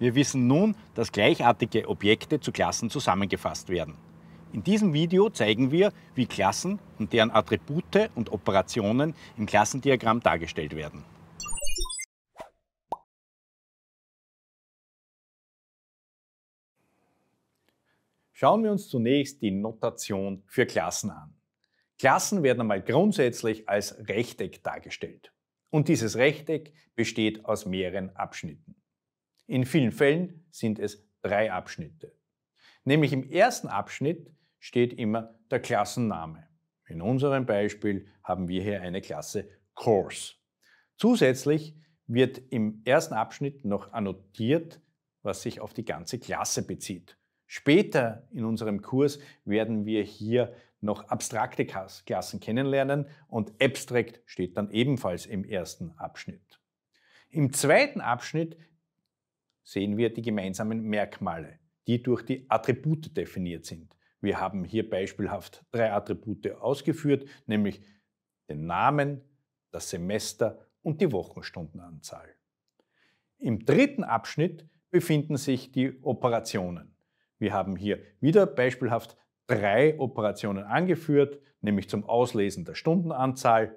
Wir wissen nun, dass gleichartige Objekte zu Klassen zusammengefasst werden. In diesem Video zeigen wir, wie Klassen und deren Attribute und Operationen im Klassendiagramm dargestellt werden. Schauen wir uns zunächst die Notation für Klassen an. Klassen werden einmal grundsätzlich als Rechteck dargestellt. Und dieses Rechteck besteht aus mehreren Abschnitten. In vielen Fällen sind es drei Abschnitte. Nämlich im ersten Abschnitt steht immer der Klassenname. In unserem Beispiel haben wir hier eine Klasse Course. Zusätzlich wird im ersten Abschnitt noch annotiert, was sich auf die ganze Klasse bezieht. Später in unserem Kurs werden wir hier noch abstrakte Klassen kennenlernen und Abstract steht dann ebenfalls im ersten Abschnitt. Im zweiten Abschnitt sehen wir die gemeinsamen Merkmale, die durch die Attribute definiert sind. Wir haben hier beispielhaft drei Attribute ausgeführt, nämlich den Namen, das Semester und die Wochenstundenanzahl. Im dritten Abschnitt befinden sich die Operationen. Wir haben hier wieder beispielhaft drei Operationen angeführt, nämlich zum Auslesen der Stundenanzahl,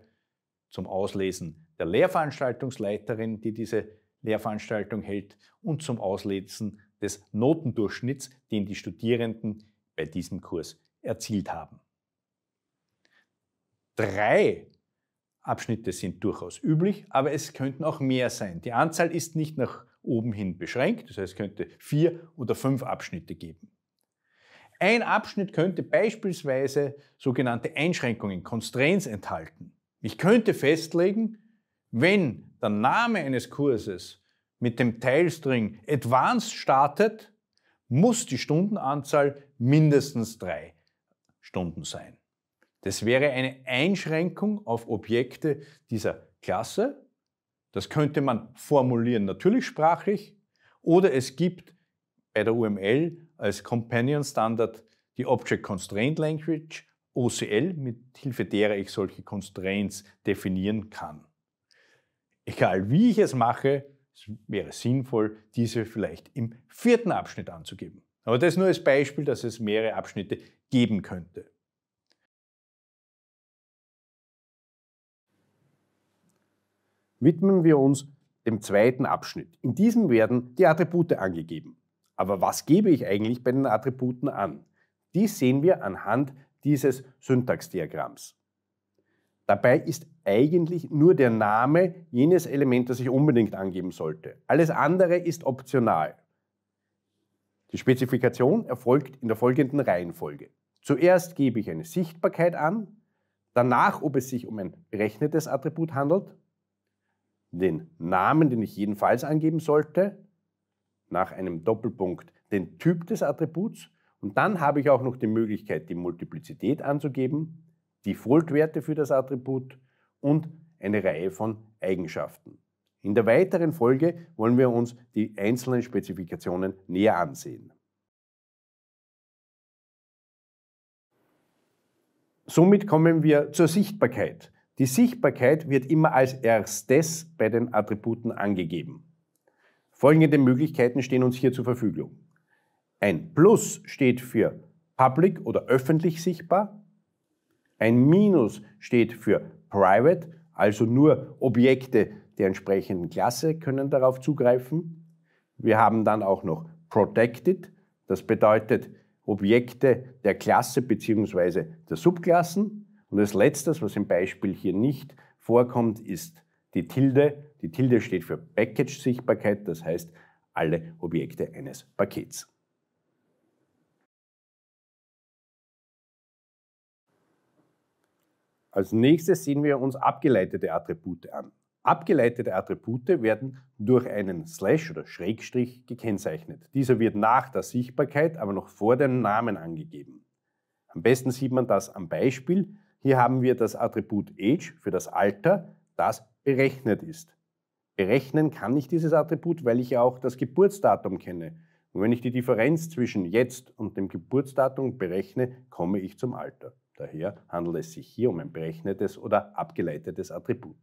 zum Auslesen der Lehrveranstaltungsleiterin, die diese Lehrveranstaltung hält und zum Auslesen des Notendurchschnitts, den die Studierenden bei diesem Kurs erzielt haben. Drei Abschnitte sind durchaus üblich, aber es könnten auch mehr sein. Die Anzahl ist nicht nach oben hin beschränkt, das heißt es könnte vier oder fünf Abschnitte geben. Ein Abschnitt könnte beispielsweise sogenannte Einschränkungen, Constraints enthalten. Ich könnte festlegen, wenn der Name eines Kurses mit dem Teilstring Advanced startet, muss die Stundenanzahl mindestens drei Stunden sein. Das wäre eine Einschränkung auf Objekte dieser Klasse. Das könnte man formulieren, natürlich sprachlich. Oder es gibt bei der UML als Companion Standard die Object Constraint Language, OCL, mit Hilfe derer ich solche Constraints definieren kann. Egal wie ich es mache, es wäre sinnvoll, diese vielleicht im vierten Abschnitt anzugeben. Aber das nur als Beispiel, dass es mehrere Abschnitte geben könnte. Widmen wir uns dem zweiten Abschnitt. In diesem werden die Attribute angegeben. Aber was gebe ich eigentlich bei den Attributen an? Dies sehen wir anhand dieses Syntaxdiagramms. Dabei ist eigentlich nur der Name jenes Element, das ich unbedingt angeben sollte. Alles andere ist optional. Die Spezifikation erfolgt in der folgenden Reihenfolge. Zuerst gebe ich eine Sichtbarkeit an, danach, ob es sich um ein berechnetes Attribut handelt, den Namen, den ich jedenfalls angeben sollte, nach einem Doppelpunkt den Typ des Attributs und dann habe ich auch noch die Möglichkeit, die Multiplizität anzugeben Default-Werte für das Attribut und eine Reihe von Eigenschaften. In der weiteren Folge wollen wir uns die einzelnen Spezifikationen näher ansehen. Somit kommen wir zur Sichtbarkeit. Die Sichtbarkeit wird immer als erstes bei den Attributen angegeben. Folgende Möglichkeiten stehen uns hier zur Verfügung. Ein Plus steht für public oder öffentlich sichtbar, ein Minus steht für Private, also nur Objekte der entsprechenden Klasse können darauf zugreifen. Wir haben dann auch noch Protected, das bedeutet Objekte der Klasse bzw. der Subklassen. Und als letztes, was im Beispiel hier nicht vorkommt, ist die Tilde. Die Tilde steht für Package-Sichtbarkeit, das heißt alle Objekte eines Pakets. Als nächstes sehen wir uns abgeleitete Attribute an. Abgeleitete Attribute werden durch einen Slash oder Schrägstrich gekennzeichnet. Dieser wird nach der Sichtbarkeit, aber noch vor dem Namen angegeben. Am besten sieht man das am Beispiel. Hier haben wir das Attribut Age für das Alter, das berechnet ist. Berechnen kann ich dieses Attribut, weil ich ja auch das Geburtsdatum kenne. Und wenn ich die Differenz zwischen jetzt und dem Geburtsdatum berechne, komme ich zum Alter. Daher handelt es sich hier um ein berechnetes oder abgeleitetes Attribut.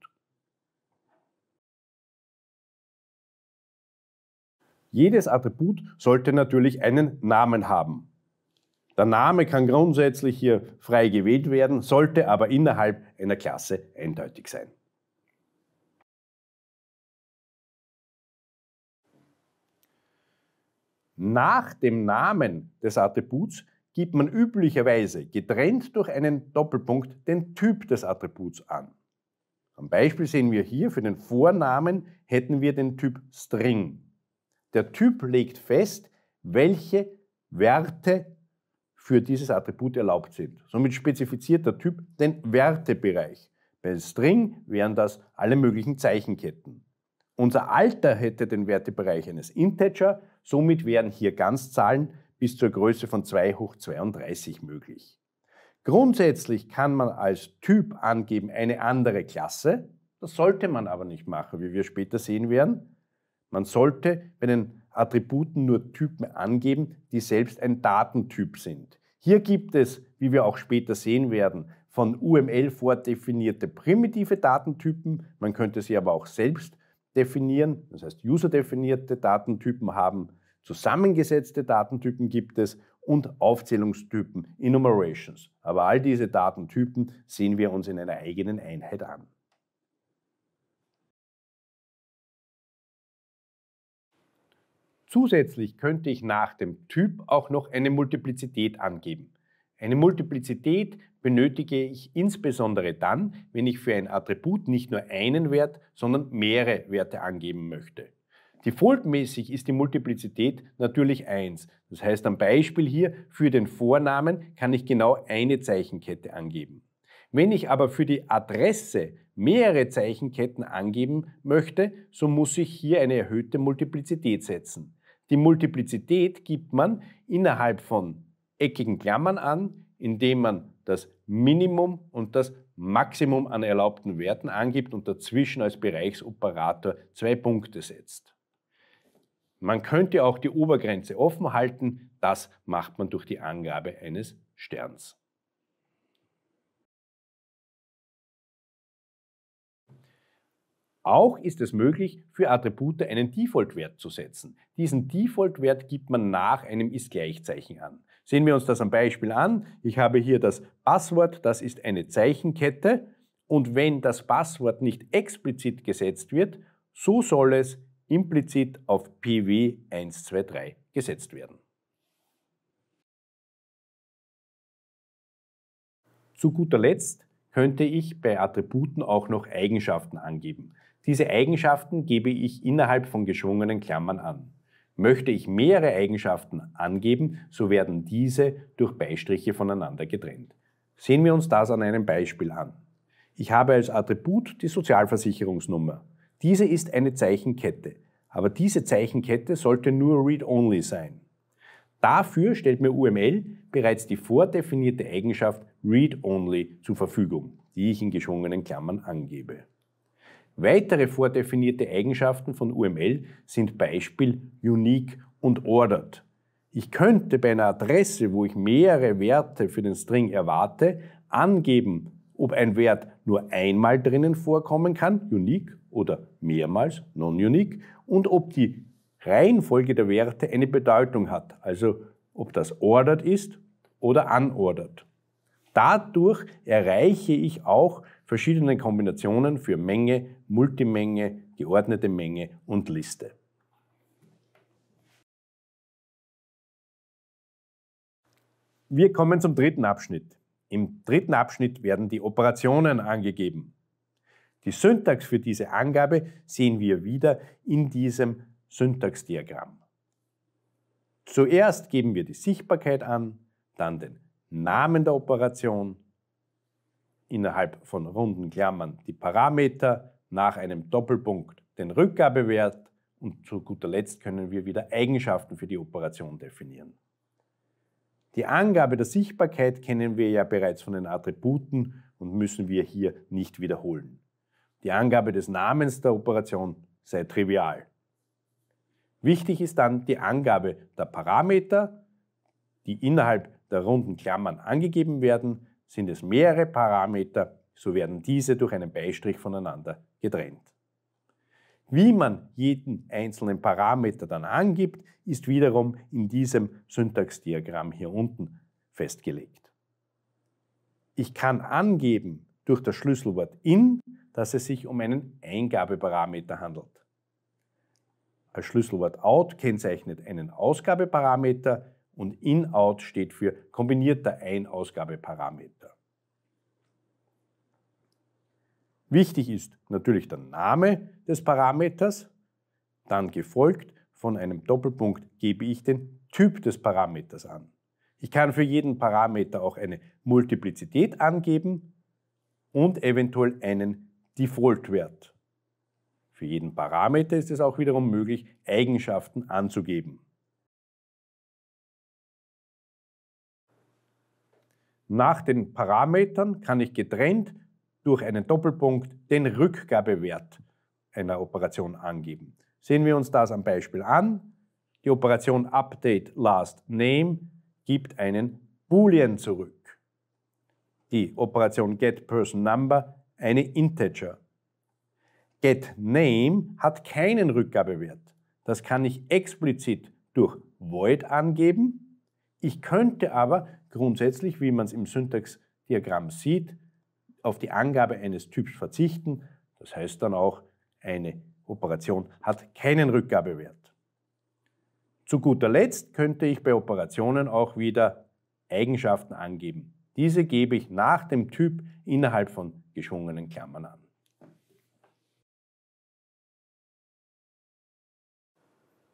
Jedes Attribut sollte natürlich einen Namen haben. Der Name kann grundsätzlich hier frei gewählt werden, sollte aber innerhalb einer Klasse eindeutig sein. Nach dem Namen des Attributs gibt man üblicherweise getrennt durch einen Doppelpunkt den Typ des Attributs an. Am Beispiel sehen wir hier, für den Vornamen hätten wir den Typ String. Der Typ legt fest, welche Werte für dieses Attribut erlaubt sind. Somit spezifiziert der Typ den Wertebereich. Bei String wären das alle möglichen Zeichenketten. Unser Alter hätte den Wertebereich eines Integer, somit wären hier Ganzzahlen bis zur Größe von 2 hoch 32 möglich. Grundsätzlich kann man als Typ angeben eine andere Klasse. Das sollte man aber nicht machen, wie wir später sehen werden. Man sollte bei den Attributen nur Typen angeben, die selbst ein Datentyp sind. Hier gibt es, wie wir auch später sehen werden, von UML vordefinierte primitive Datentypen. Man könnte sie aber auch selbst definieren, das heißt userdefinierte Datentypen haben Zusammengesetzte Datentypen gibt es und Aufzählungstypen, Enumerations. Aber all diese Datentypen sehen wir uns in einer eigenen Einheit an. Zusätzlich könnte ich nach dem Typ auch noch eine Multiplizität angeben. Eine Multiplizität benötige ich insbesondere dann, wenn ich für ein Attribut nicht nur einen Wert, sondern mehrere Werte angeben möchte. Defaultmäßig ist die Multiplizität natürlich 1. Das heißt, am Beispiel hier für den Vornamen kann ich genau eine Zeichenkette angeben. Wenn ich aber für die Adresse mehrere Zeichenketten angeben möchte, so muss ich hier eine erhöhte Multiplizität setzen. Die Multiplizität gibt man innerhalb von eckigen Klammern an, indem man das Minimum und das Maximum an erlaubten Werten angibt und dazwischen als Bereichsoperator zwei Punkte setzt. Man könnte auch die Obergrenze offen halten. Das macht man durch die Angabe eines Sterns. Auch ist es möglich, für Attribute einen Default-Wert zu setzen. Diesen Default-Wert gibt man nach einem Ist-Gleichzeichen an. Sehen wir uns das am Beispiel an. Ich habe hier das Passwort, das ist eine Zeichenkette. Und wenn das Passwort nicht explizit gesetzt wird, so soll es implizit auf PW 123 gesetzt werden. Zu guter Letzt könnte ich bei Attributen auch noch Eigenschaften angeben. Diese Eigenschaften gebe ich innerhalb von geschwungenen Klammern an. Möchte ich mehrere Eigenschaften angeben, so werden diese durch Beistriche voneinander getrennt. Sehen wir uns das an einem Beispiel an. Ich habe als Attribut die Sozialversicherungsnummer. Diese ist eine Zeichenkette. Aber diese Zeichenkette sollte nur read-only sein. Dafür stellt mir UML bereits die vordefinierte Eigenschaft read-only zur Verfügung, die ich in geschwungenen Klammern angebe. Weitere vordefinierte Eigenschaften von UML sind Beispiel, unique und ordered. Ich könnte bei einer Adresse, wo ich mehrere Werte für den String erwarte, angeben, ob ein Wert nur einmal drinnen vorkommen kann, unique, oder mehrmals non-unique und ob die Reihenfolge der Werte eine Bedeutung hat, also ob das ordered ist oder unordered. Dadurch erreiche ich auch verschiedene Kombinationen für Menge, Multimenge, geordnete Menge und Liste. Wir kommen zum dritten Abschnitt. Im dritten Abschnitt werden die Operationen angegeben. Die Syntax für diese Angabe sehen wir wieder in diesem Syntaxdiagramm. Zuerst geben wir die Sichtbarkeit an, dann den Namen der Operation, innerhalb von runden Klammern die Parameter, nach einem Doppelpunkt den Rückgabewert und zu guter Letzt können wir wieder Eigenschaften für die Operation definieren. Die Angabe der Sichtbarkeit kennen wir ja bereits von den Attributen und müssen wir hier nicht wiederholen. Die Angabe des Namens der Operation sei trivial. Wichtig ist dann die Angabe der Parameter, die innerhalb der runden Klammern angegeben werden. Sind es mehrere Parameter, so werden diese durch einen Beistrich voneinander getrennt. Wie man jeden einzelnen Parameter dann angibt, ist wiederum in diesem Syntaxdiagramm hier unten festgelegt. Ich kann angeben durch das Schlüsselwort in, dass es sich um einen Eingabeparameter handelt. Als Schlüsselwort out kennzeichnet einen Ausgabeparameter und in-out steht für kombinierter Ein-Ausgabeparameter. Wichtig ist natürlich der Name des Parameters, dann gefolgt von einem Doppelpunkt gebe ich den Typ des Parameters an. Ich kann für jeden Parameter auch eine Multiplizität angeben und eventuell einen Default-Wert. Für jeden Parameter ist es auch wiederum möglich, Eigenschaften anzugeben. Nach den Parametern kann ich getrennt durch einen Doppelpunkt den Rückgabewert einer Operation angeben. Sehen wir uns das am Beispiel an. Die Operation Update Last Name gibt einen Boolean zurück. Die Operation Get Person Number eine Integer. GetName hat keinen Rückgabewert. Das kann ich explizit durch void angeben. Ich könnte aber grundsätzlich, wie man es im Syntaxdiagramm sieht, auf die Angabe eines Typs verzichten. Das heißt dann auch, eine Operation hat keinen Rückgabewert. Zu guter Letzt könnte ich bei Operationen auch wieder Eigenschaften angeben. Diese gebe ich nach dem Typ innerhalb von geschwungenen Klammern an.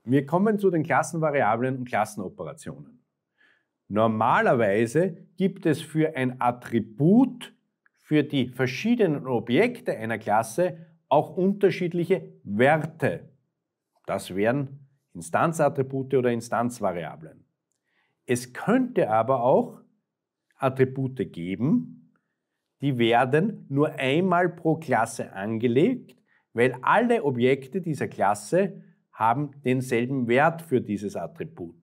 Wir kommen zu den Klassenvariablen und Klassenoperationen. Normalerweise gibt es für ein Attribut für die verschiedenen Objekte einer Klasse auch unterschiedliche Werte. Das wären Instanzattribute oder Instanzvariablen. Es könnte aber auch Attribute geben, die werden nur einmal pro Klasse angelegt, weil alle Objekte dieser Klasse haben denselben Wert für dieses Attribut.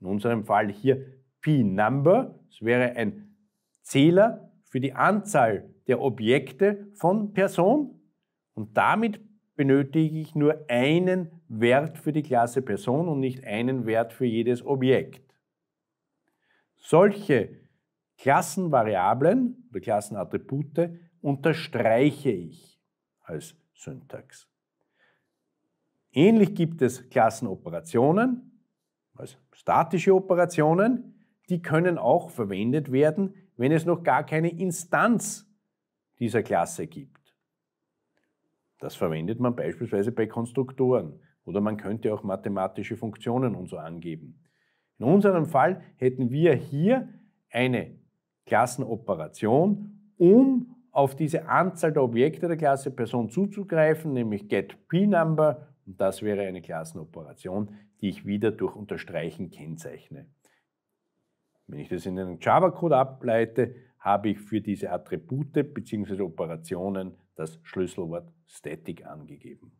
In unserem Fall hier P-Number, das wäre ein Zähler für die Anzahl der Objekte von Person und damit benötige ich nur einen Wert für die Klasse Person und nicht einen Wert für jedes Objekt. Solche Klassenvariablen oder Klassenattribute unterstreiche ich als Syntax. Ähnlich gibt es Klassenoperationen, also statische Operationen, die können auch verwendet werden, wenn es noch gar keine Instanz dieser Klasse gibt. Das verwendet man beispielsweise bei Konstruktoren oder man könnte auch mathematische Funktionen und so angeben. In unserem Fall hätten wir hier eine Klassenoperation, um auf diese Anzahl der Objekte der Klasse Person zuzugreifen, nämlich getPNumber. Und das wäre eine Klassenoperation, die ich wieder durch Unterstreichen kennzeichne. Wenn ich das in einen Java-Code ableite, habe ich für diese Attribute bzw. Operationen das Schlüsselwort static angegeben.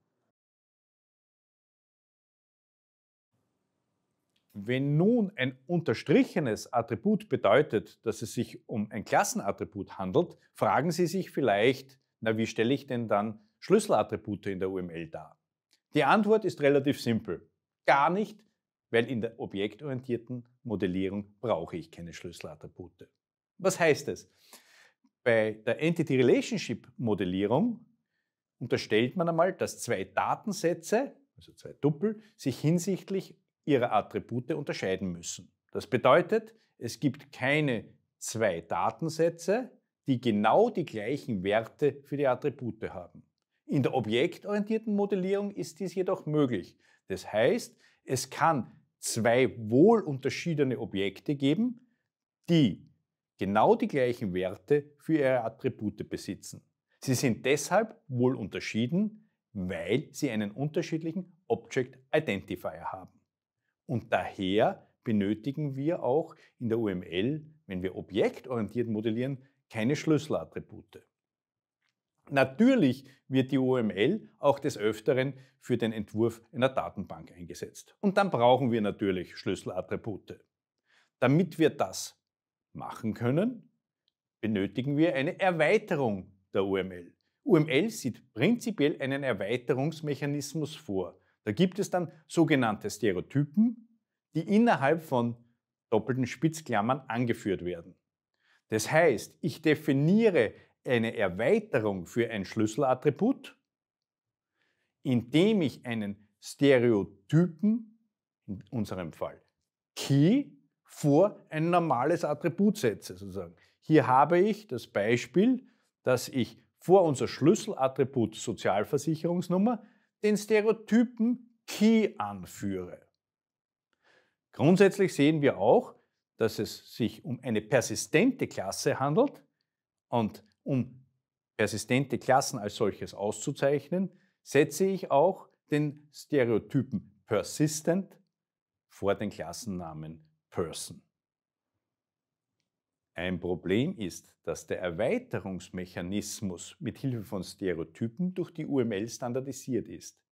Wenn nun ein unterstrichenes Attribut bedeutet, dass es sich um ein Klassenattribut handelt, fragen Sie sich vielleicht, na wie stelle ich denn dann Schlüsselattribute in der UML dar? Die Antwort ist relativ simpel. Gar nicht, weil in der objektorientierten Modellierung brauche ich keine Schlüsselattribute. Was heißt es? Bei der Entity Relationship Modellierung unterstellt man einmal, dass zwei Datensätze, also zwei Doppel, sich hinsichtlich ihre Attribute unterscheiden müssen. Das bedeutet, es gibt keine zwei Datensätze, die genau die gleichen Werte für die Attribute haben. In der objektorientierten Modellierung ist dies jedoch möglich. Das heißt, es kann zwei wohl unterschiedene Objekte geben, die genau die gleichen Werte für ihre Attribute besitzen. Sie sind deshalb wohl unterschieden, weil sie einen unterschiedlichen Object Identifier haben. Und daher benötigen wir auch in der UML, wenn wir objektorientiert modellieren, keine Schlüsselattribute. Natürlich wird die UML auch des Öfteren für den Entwurf einer Datenbank eingesetzt. Und dann brauchen wir natürlich Schlüsselattribute. Damit wir das machen können, benötigen wir eine Erweiterung der UML. UML sieht prinzipiell einen Erweiterungsmechanismus vor. Da gibt es dann sogenannte Stereotypen, die innerhalb von doppelten Spitzklammern angeführt werden. Das heißt, ich definiere eine Erweiterung für ein Schlüsselattribut, indem ich einen Stereotypen, in unserem Fall Key, vor ein normales Attribut setze. Sozusagen. Hier habe ich das Beispiel, dass ich vor unser Schlüsselattribut Sozialversicherungsnummer den Stereotypen Key anführe. Grundsätzlich sehen wir auch, dass es sich um eine persistente Klasse handelt und um persistente Klassen als solches auszuzeichnen, setze ich auch den Stereotypen persistent vor den Klassennamen person. Ein Problem ist, dass der Erweiterungsmechanismus mit Hilfe von Stereotypen durch die UML standardisiert ist.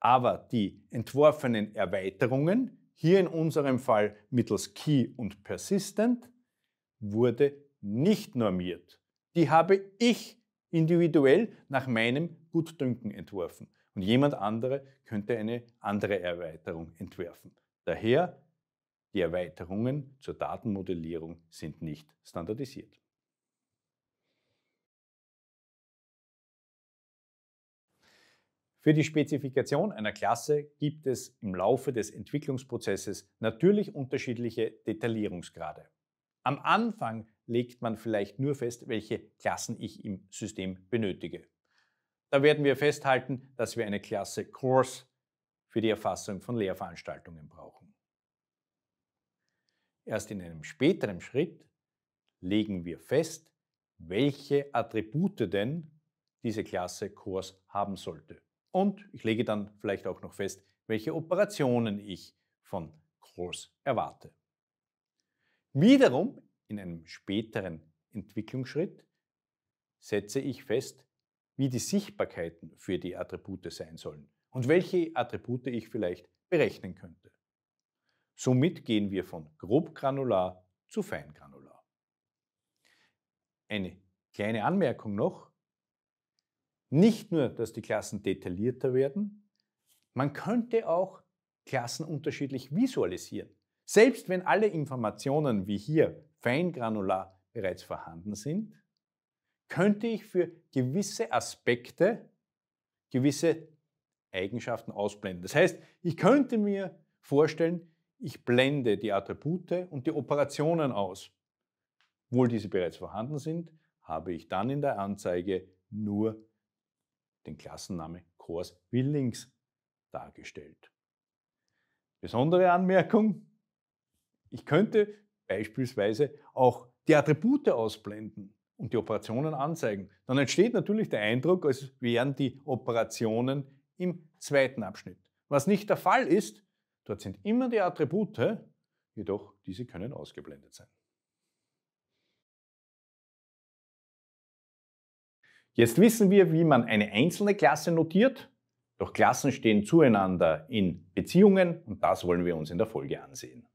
Aber die entworfenen Erweiterungen, hier in unserem Fall mittels Key und Persistent, wurde nicht normiert. Die habe ich individuell nach meinem Gutdünken entworfen. Und jemand andere könnte eine andere Erweiterung entwerfen. Daher die Erweiterungen zur Datenmodellierung sind nicht standardisiert. Für die Spezifikation einer Klasse gibt es im Laufe des Entwicklungsprozesses natürlich unterschiedliche Detaillierungsgrade. Am Anfang legt man vielleicht nur fest, welche Klassen ich im System benötige. Da werden wir festhalten, dass wir eine Klasse Course für die Erfassung von Lehrveranstaltungen brauchen. Erst in einem späteren Schritt legen wir fest, welche Attribute denn diese Klasse Kurs haben sollte. Und ich lege dann vielleicht auch noch fest, welche Operationen ich von Kurs erwarte. Wiederum in einem späteren Entwicklungsschritt setze ich fest, wie die Sichtbarkeiten für die Attribute sein sollen und welche Attribute ich vielleicht berechnen könnte. Somit gehen wir von grobgranular zu feingranular. Eine kleine Anmerkung noch. Nicht nur, dass die Klassen detaillierter werden, man könnte auch Klassen unterschiedlich visualisieren. Selbst wenn alle Informationen wie hier feingranular bereits vorhanden sind, könnte ich für gewisse Aspekte gewisse Eigenschaften ausblenden. Das heißt, ich könnte mir vorstellen, ich blende die Attribute und die Operationen aus. Obwohl diese bereits vorhanden sind, habe ich dann in der Anzeige nur den Klassenname Course wie dargestellt. Besondere Anmerkung, ich könnte beispielsweise auch die Attribute ausblenden und die Operationen anzeigen. Dann entsteht natürlich der Eindruck, als wären die Operationen im zweiten Abschnitt. Was nicht der Fall ist, Dort sind immer die Attribute, jedoch diese können ausgeblendet sein. Jetzt wissen wir, wie man eine einzelne Klasse notiert, doch Klassen stehen zueinander in Beziehungen und das wollen wir uns in der Folge ansehen.